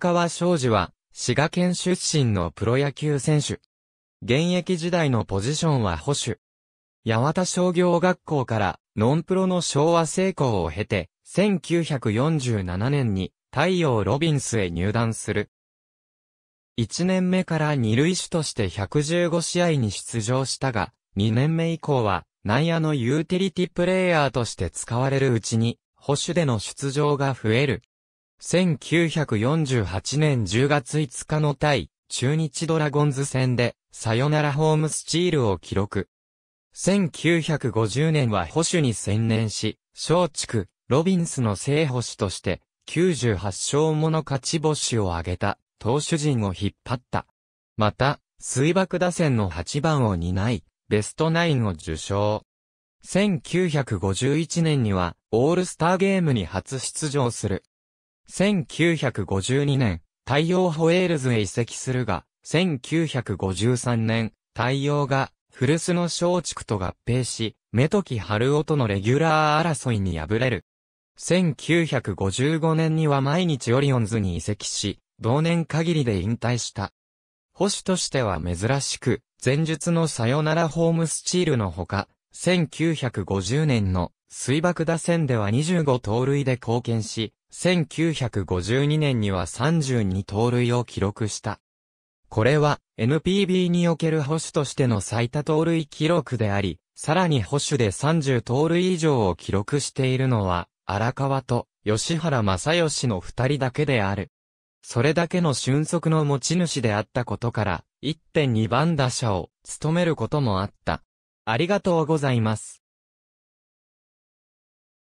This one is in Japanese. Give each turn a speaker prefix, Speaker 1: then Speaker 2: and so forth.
Speaker 1: 川昌司は、滋賀県出身のプロ野球選手。現役時代のポジションは保守。八幡商業学校からノンプロの昭和成功を経て、1947年に太陽ロビンスへ入団する。1年目から二塁手として115試合に出場したが、2年目以降は内野のユーティリティプレイヤーとして使われるうちに、保守での出場が増える。1948年10月5日の対中日ドラゴンズ戦でサヨナラホームスチールを記録。1950年は保守に専念し、松竹、ロビンスの正保守として98勝もの勝ち星を挙げた投手陣を引っ張った。また、水爆打線の8番を担い、ベストナインを受賞。1951年には、オールスターゲームに初出場する。1952年、太陽ホエールズへ移籍するが、1953年、太陽が、古巣の松竹と合併し、目時春夫とのレギュラー争いに敗れる。1955年には毎日オリオンズに移籍し、同年限りで引退した。保守としては珍しく、前述のサヨナラホームスチールのほか、1950年の水爆打線では25盗塁で貢献し、1952年には32盗塁を記録した。これは NPB における保守としての最多盗塁記録であり、さらに保守で30盗塁以上を記録しているのは、荒川と吉原正義の二人だけである。それだけの俊足の持ち主であったことから、1.2番打者を務めることもあった。ありがとうございます。